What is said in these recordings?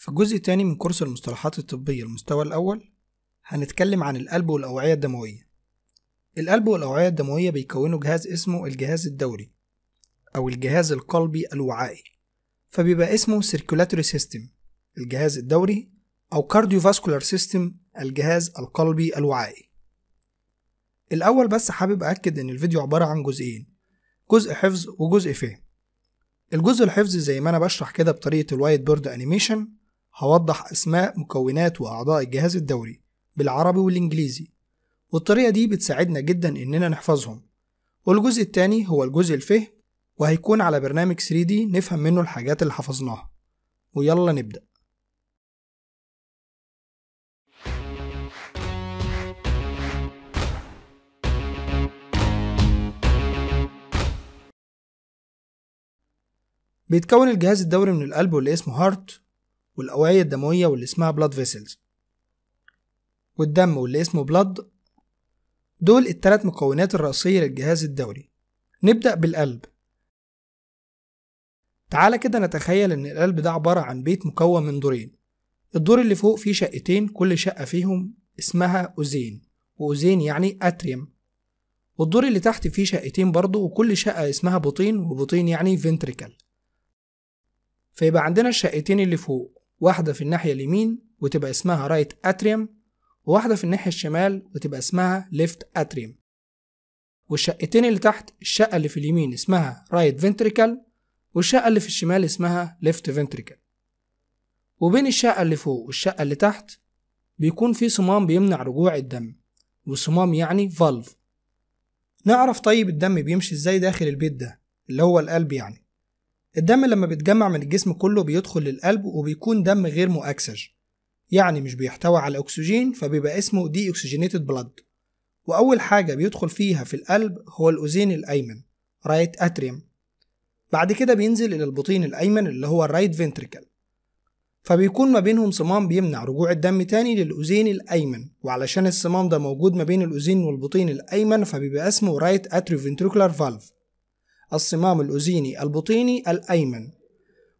في الجزء الثاني من كورس المصطلحات الطبية المستوى الأول هنتكلم عن القلب والأوعية الدموية القلب والأوعية الدموية بيكونوا جهاز اسمه الجهاز الدوري أو الجهاز القلبي الوعائي فبيبقى اسمه circulatory system الجهاز الدوري أو cardiovascular system الجهاز القلبي الوعائي الأول بس حابب أأكد إن الفيديو عبارة عن جزئين جزء حفظ وجزء فهم الجزء الحفظ زي ما أنا بشرح كده بطريقة الوايت بورد أنيميشن هوضح أسماء مكونات وأعضاء الجهاز الدوري بالعربي والإنجليزي والطريقة دي بتساعدنا جدا إننا نحفظهم والجزء التاني هو الجزء الفهم وهيكون على برنامج 3D نفهم منه الحاجات اللي حفظناها ويلا نبدأ بيتكون الجهاز الدوري من القلب واللي اسمه هارت والاوعيه الدمويه واللي اسمها blood vessels والدم واللي اسمه blood دول التلات مكونات الرئيسيه للجهاز الدوري نبدا بالقلب تعالى كده نتخيل ان القلب ده عباره عن بيت مكون من دورين الدور اللي فوق فيه شقتين كل شقه فيهم اسمها اوزين واوزين يعني اتريم والدور اللي تحت فيه شقتين برضه وكل شقة اسمها بطين وبطين يعني فنتريكل فيبقى عندنا الشقتين اللي فوق واحدة في الناحية اليمين وتبقى اسمها رايت اتريوم وواحدة في الناحية الشمال وتبقى اسمها ليفت اتريوم والشقتين اللي تحت الشقة اللي في اليمين اسمها رايت فنتريكل والشقة اللي في الشمال اسمها ليفت فنتريكل وبين الشقة اللي فوق والشقة اللي تحت بيكون في صمام بيمنع رجوع الدم وصمام يعني فالف نعرف طيب الدم بيمشي ازاي داخل البيت ده اللي هو القلب يعني الدم لما بيتجمع من الجسم كله بيدخل للقلب وبيكون دم غير مؤكسج يعني مش بيحتوي على أكسجين فبيبقى اسمه دي أكسجينيتد بلاد وأول حاجة بيدخل فيها في القلب هو الاوزين الأيمن رايت أتريم بعد كده بينزل إلى البطين الأيمن اللي هو الرايت فنتريكل فبيكون ما بينهم صمام بيمنع رجوع الدم تاني للأذين الأيمن وعلشان الصمام ده موجود ما بين الأذين والبطين الأيمن فبيبقى اسمه رايت أتريو valve فالف الصمام الأوزيني البطيني الأيمن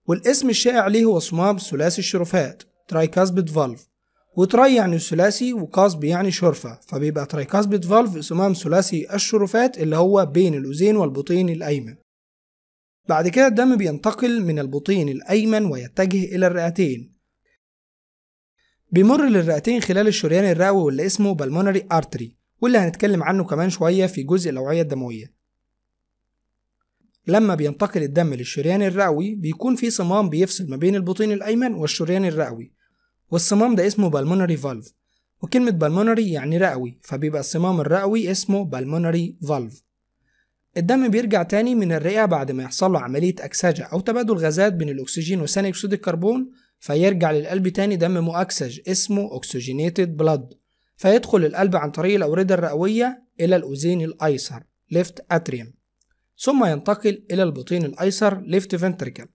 والاسم الشائع ليه هو صمام ثلاثي الشرفات ترايكاسبيد فالف وتراي يعني ثلاثي وكاسب يعني شرفة فبيبقى ترايكاسبيد فالف صمام ثلاثي الشرفات اللي هو بين الأوزين والبطين الأيمن بعد كده الدم بينتقل من البطين الأيمن ويتجه إلى الرئتين بيمر للرئتين خلال الشريان الرئوي واللي اسمه بالمونري ارتري واللي هنتكلم عنه كمان شوية في جزء الأوعية الدموية لما بينتقل الدم للشريان الرئوي بيكون في صمام بيفصل ما بين البطين الأيمن والشريان الرئوي والصمام ده اسمه بالمونري فالف وكلمة بالمونري يعني رئوي فبيبقى الصمام الرئوي اسمه بالمونري فالف الدم بيرجع تاني من الرئة بعد ما يحصل له عملية أكسجة أو تبادل غازات بين الأكسجين وثاني أكسيد الكربون فيرجع للقلب تاني دم مؤكسج اسمه أكسجينيتد بلاد فيدخل القلب عن طريق الأوردة الرئوية إلى الأذين الأيسر left atrium ثم ينتقل إلى البطين الأيسر ليفت فنتريكل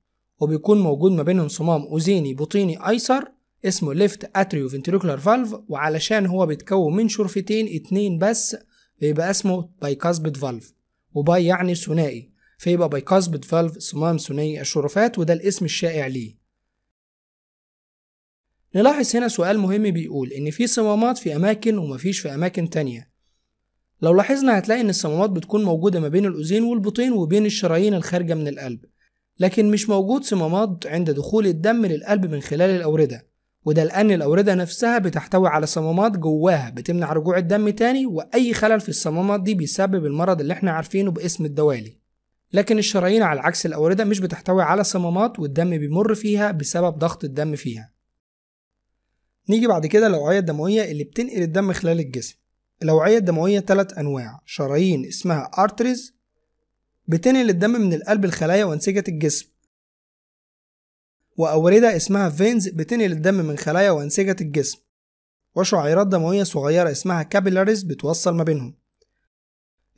وبيكون موجود ما بين انصمام أذيني بطيني أيسر اسمه ليفت أتريو فنتريكولار فالف وعلشان هو بيتكون من شرفتين اتنين بس بيبقى اسمه بايكاسبت فالف وباي يعني ثنائي فيبقى بايكاسبت فالف صمام ثنائي الشرفات وده الاسم الشائع ليه نلاحظ هنا سؤال مهم بيقول إن في صمامات في أماكن ومفيش في أماكن تانية لو لاحظنا هتلاقي ان الصمامات بتكون موجودة ما بين الأذين والبطين وبين الشرايين الخارجة من القلب لكن مش موجود صمامات عند دخول الدم للقلب من خلال الأوردة وده لأن الأوردة نفسها بتحتوي على صمامات جواها بتمنع رجوع الدم تاني وأي خلل في الصمامات دي بيسبب المرض اللي احنا عارفينه باسم الدوالي لكن الشرايين على عكس الأوردة مش بتحتوي على صمامات والدم بيمر فيها بسبب ضغط الدم فيها نيجي بعد كده للأوعية الدموية اللي بتنقل الدم خلال الجسم الأوعية الدموية ثلاث أنواع شرايين اسمها أرتريز بتنقل الدم من القلب لخلايا وأنسجة الجسم وأوردة اسمها فينز بتنقل الدم من خلايا وأنسجة الجسم وشعيرات دموية صغيرة اسمها كابيلاريز بتوصل ما بينهم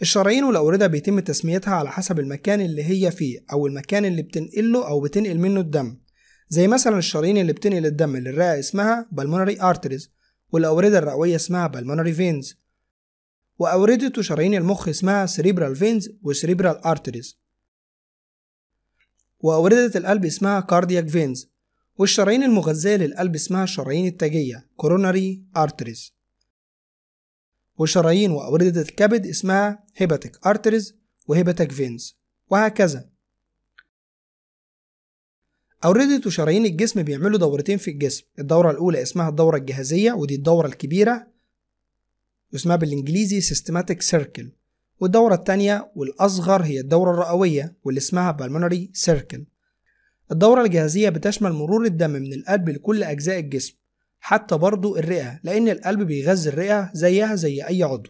الشرايين والأوردة بيتم تسميتها على حسب المكان اللي هي فيه أو المكان اللي بتنقله أو بتنقل منه الدم زي مثلا الشرايين اللي بتنقل الدم للرئة اسمها بالمونري أرتريز والأوردة الرئوية اسمها بالمونري فينز وأوردة شرايين المخ اسمها سريبرال فينز وسريبرال أرتريز وأوردة القلب اسمها كاردياك فينز والشرايين المغذية للقلب اسمها الشرايين التاجية كوروناري أرتريز وشرايين وأوردة الكبد اسمها هيباتيك أرتريز وهيباتيك فينز وهكذا أوردة وشرايين الجسم بيعملوا دورتين في الجسم الدورة الأولى اسمها الدورة الجهازية ودي الدورة الكبيرة يسمى بالانجليزي systematic circle والدورة الثانية والأصغر هي الدورة الرئوية واللي اسمها pulmonary circle الدورة الجهازية بتشمل مرور الدم من القلب لكل أجزاء الجسم حتى برضو الرئة لأن القلب بيغذي الرئة زيها زي أي عضو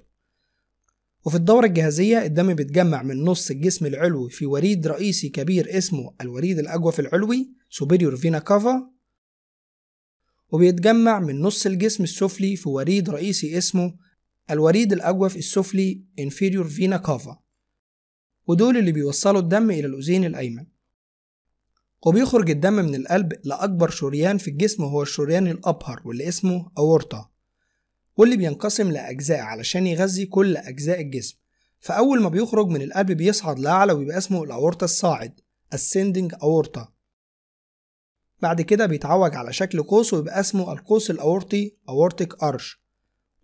وفي الدورة الجهازية الدم بيتجمع من نص الجسم العلوي في وريد رئيسي كبير اسمه الوريد الأجوف العلوي superior Vena Cava وبيتجمع من نص الجسم السفلي في وريد رئيسي اسمه الوريد الأجوف السفلي inferior فينا كافا ودول اللي بيوصلوا الدم إلى الأذين الأيمن وبيخرج الدم من القلب لأكبر شريان في الجسم وهو الشريان الأبهر واللي اسمه أورطة واللي بينقسم لأجزاء علشان يغذي كل أجزاء الجسم فأول ما بيخرج من القلب بيصعد لأعلى ويبقى اسمه الأورطة الصاعد ascending aorta بعد كده بيتعوج على شكل قوس ويبقى اسمه القوس الأورطي aortic arch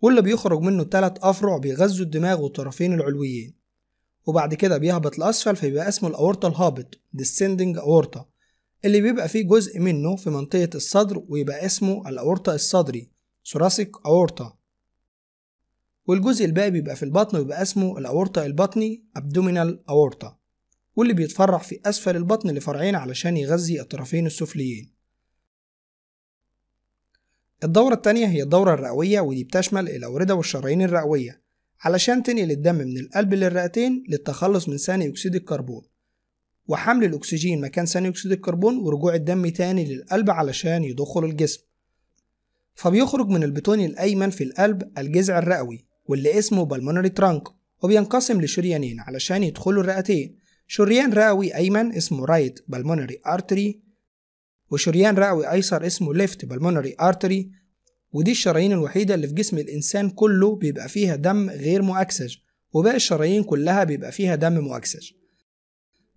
واللي بيخرج منه تلات أفرع بيغذوا الدماغ والطرفين العلويين وبعد كده بيهبط لأسفل فيبقى اسمه الأورطة الهابط descending aorta اللي بيبقى فيه جزء منه في منطقة الصدر ويبقى اسمه الأورطة الصدري thoracic aorta والجزء الباقي بيبقى في البطن ويبقى اسمه الأورطة البطني abdominal aorta واللي بيتفرع في أسفل البطن لفرعين علشان يغذي الطرفين السفليين الدورة التانية هي الدورة الرئوية ودي بتشمل الأوردة والشرايين الرئوية علشان تنقل الدم من القلب للرئتين للتخلص من ثاني أكسيد الكربون وحمل الأكسجين مكان ثاني أكسيد الكربون ورجوع الدم تاني للقلب علشان يدخل الجسم فبيخرج من البطون الأيمن في القلب الجذع الرئوي واللي اسمه بالمونري ترانك وبينقسم لشريانين علشان يدخلوا الرئتين شريان رئوي أيمن اسمه رايت بالمونري أرتري وشريان رئوي أيسر اسمه ليفت بالمونري أرتري ودي الشرايين الوحيدة اللي في جسم الإنسان كله بيبقى فيها دم غير مؤكسج وباقي الشرايين كلها بيبقى فيها دم مؤكسج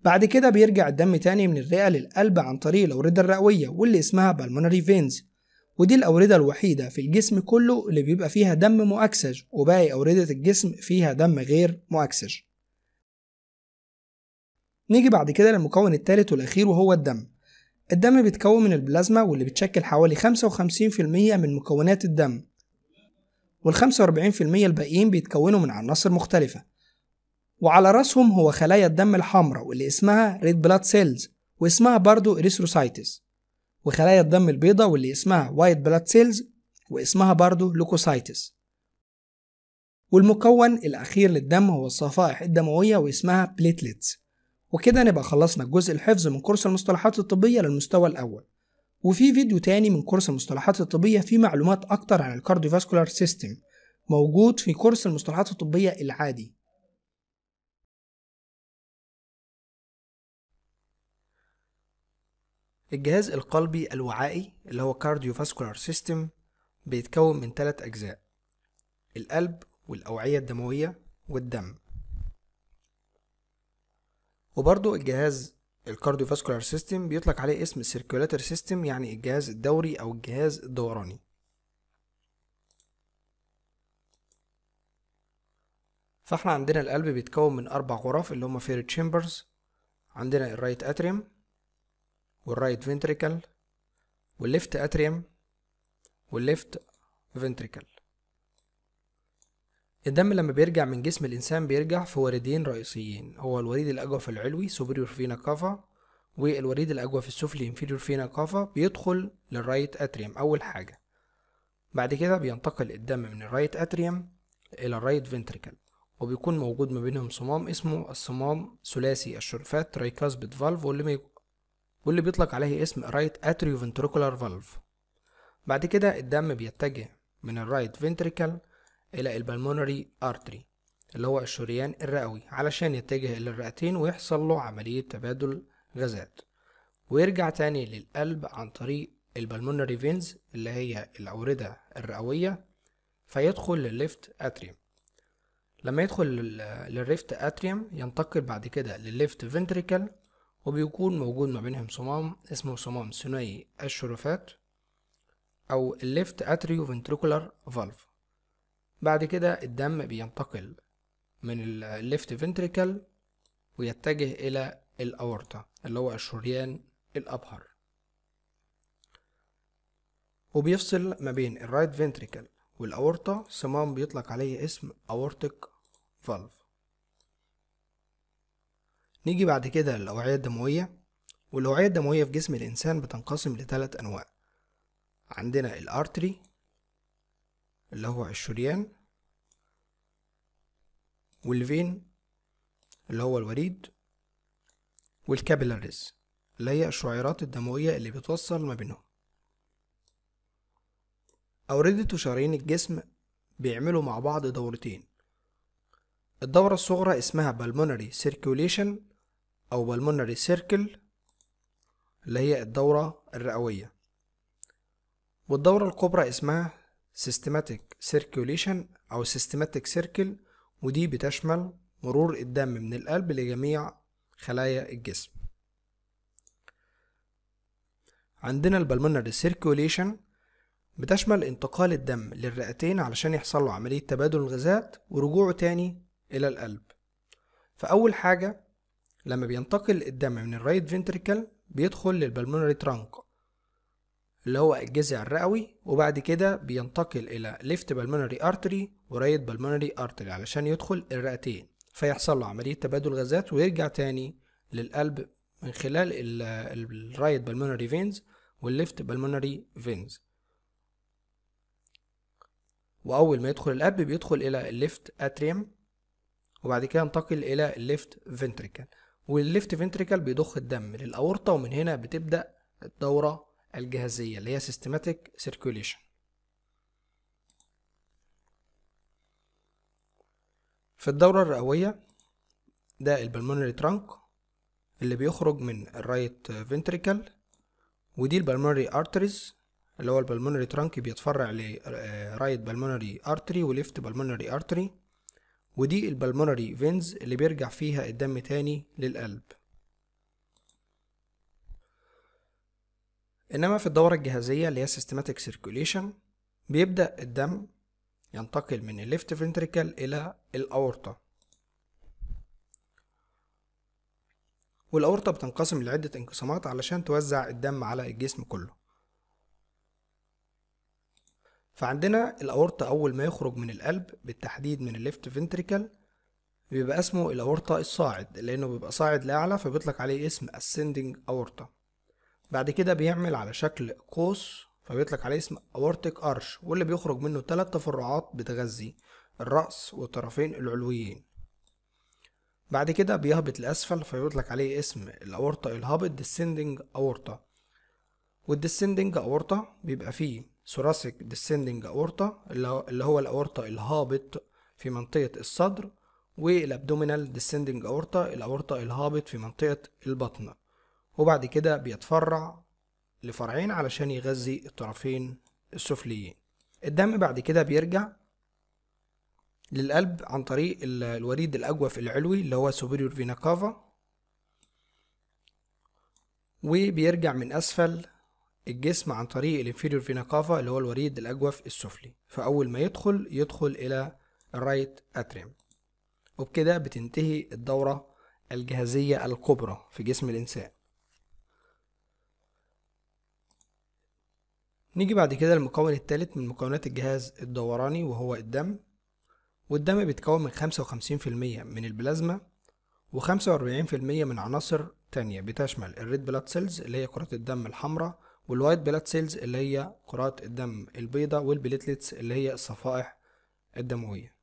بعد كده بيرجع الدم تاني من الرئة للقلب عن طريق الأوردة الرئوية واللي اسمها بالمونري فينز ودي الأوردة الوحيدة في الجسم كله اللي بيبقى فيها دم مؤكسج وباقي أوردة الجسم فيها دم غير مؤكسج نيجي بعد كده للمكون الثالث والأخير وهو الدم الدم بيتكون من البلازما واللي بتشكل حوالي 55% من مكونات الدم وال 45% الباقيين بيتكونوا من عناصر مختلفة وعلى راسهم هو خلايا الدم الحمراء واللي اسمها Red Blood Cells واسمها برضو Erythrocytes وخلايا الدم البيضاء واللي اسمها White Blood Cells واسمها برضو Leukocytes والمكون الأخير للدم هو الصفائح الدموية واسمها Platelets وكده نبقى خلصنا الجزء الحفظ من كورس المصطلحات الطبية للمستوى الأول وفي فيديو تاني من كورس المصطلحات الطبية فيه معلومات أكتر عن الكارديوفاسكولار سيستم موجود في كورس المصطلحات الطبية العادي الجهاز القلبي الوعائي اللي هو كارديوفاسكولار سيستم بيتكون من ثلاث أجزاء القلب والأوعية الدموية والدم وبرضو الجهاز الكارديوفاسكولار سيستم بيطلق عليه اسم سيركولاتر سيستم يعني الجهاز الدوري او الجهاز الدوراني فاحنا عندنا القلب بيتكون من اربع غرف اللي هما فيري تشيمبرز عندنا الرايت اتريم والرايت فينتريكل والليفت اتريم والليفت فينتريكل الدم لما بيرجع من جسم الإنسان بيرجع في وريدين رئيسيين هو الوريد الأجوف العلوي superior فينا كافا والوريد الأجوف السفلي inferior فينا كافا بيدخل للرايت أتريم أول حاجة بعد كده بينتقل الدم من الرايت أتريم إلى الرايت فنتريكل وبيكون موجود ما بينهم صمام اسمه الصمام ثلاثي الشرفات ترايكاسبيد فالف واللي, واللي بيطلق عليه اسم رايت أتريو فنتريكولار فالف بعد كده الدم بيتجه من الرايت فنتريكل إلى البلمونري أرتري اللي هو الشريان الرئوي علشان يتجه إلى الرئتين ويحصل له عملية تبادل غازات ويرجع تاني للقلب عن طريق البلمونري فينز اللي هي الأوردة الرئوية فيدخل للليفت أتريوم لما يدخل للليفت أتريوم ينتقل بعد كده للليفت فنتريكل وبيكون موجود ما بينهم صمام اسمه صمام ثنائي الشرفات أو الليفت أتريو فنتريكولار فالف بعد كده الدم بينتقل من الليفت فنتريكل ويتجه إلى الأورطة اللي هو الشريان الأبهر وبيفصل ما بين الرايت فنتريكل والأورطة صمام بيطلق عليه اسم اورتك فالف نيجي بعد كده للأوعية الدموية والأوعية الدموية في جسم الإنسان بتنقسم لثلاث أنواع عندنا الأرتري اللي هو الشريان والفين اللي هو الوريد والكابيلاريز اللي هي الشعيرات الدموية اللي بتوصل ما بينهم أوردة وشرايين الجسم بيعملوا مع بعض دورتين الدورة الصغرى اسمها بالمونري سيركوليشن أو بالمونري سيركل اللي هي الدورة الرئوية والدورة الكبرى اسمها systematic circulation أو systematic circle ودي بتشمل مرور الدم من القلب لجميع خلايا الجسم عندنا البلمونري سيركوليشن بتشمل انتقال الدم للرئتين علشان يحصل له عملية تبادل الغازات ورجوعه تاني إلى القلب فأول حاجة لما بينتقل الدم من الرايت فينتريكل بيدخل للبلمونري ترانك اللي هو الجزع الرئوي وبعد كده بينتقل الى ليفت بالمونري ارتري ورايت بالمونري ارتري علشان يدخل الرئتين فيحصل له عملية تبادل غازات ويرجع تاني للقلب من خلال الرايت بالمونري فينز والليفت بالمونري فينز وأول ما يدخل القلب بيدخل إلى الليفت أتريم وبعد كده ينتقل إلى الليفت فنتريكل والليفت فنتريكل بيضخ الدم للأورطة ومن هنا بتبدأ الدورة الجهازية اللي هي systematic circulation في الدورة الرئوية ده البلمونري ترانك اللي بيخرج من الرايت فنتريكل ودي البلمونري ارتريز اللي هو البلمونري ترانك بيتفرع لرايت بلمونري ارتري وليفت بلمونري ارتري ودي البلمونري فينز اللي بيرجع فيها الدم تاني للقلب انما في الدورة الجهازية اللي هي systematic circulation بيبدأ الدم ينتقل من الليفت فنتريكل الى الاورطة والأورطة بتنقسم لعدة انقسامات علشان توزع الدم على الجسم كله فعندنا الأورطة أول ما يخرج من القلب بالتحديد من الليفت فنتريكل بيبقى اسمه الأورطة الصاعد لأنه بيبقى صاعد لأعلى فبيطلق عليه اسم ascending أورطة بعد كده بيعمل على شكل قوس فبيطلق عليه اسم اورتيك ارش واللي بيخرج منه ثلاث تفرعات بتغذي الرأس والطرفين العلويين بعد كده بيهبط لأسفل فيطلق عليه اسم الأورطة الهابط descending أورطة والديسندنج أورطة بيبقى فيه ثوراسيك descending أورطة اللي هو الأورطة الهابط في منطقة الصدر والأبدومينال descending أورطة الأورطة الهابط في منطقة البطن وبعد كده بيتفرع لفرعين علشان يغذي الطرفين السفليين الدم بعد كده بيرجع للقلب عن طريق الوريد الأجوف العلوي اللي هو superior فينا كافا وبيرجع من أسفل الجسم عن طريق الانفيريور فينا كافا اللي هو الوريد الأجوف السفلي فأول ما يدخل يدخل إلى الرايت أتريم وبكده بتنتهي الدورة الجهازية الكبرى في جسم الإنسان نيجي بعد كده للمكون الثالث من مكونات الجهاز الدوراني وهو الدم والدم بيتكون من خمسة وخمسين في المية من البلازما وخمسة وأربعين في المية من عناصر تانية بتشمل الريد بلاد سيلز اللي هي كرات الدم الحمراء والوايت بلاد سيلز اللي هي كرات الدم البيضاء والبليتلتس اللي هي الصفائح الدموية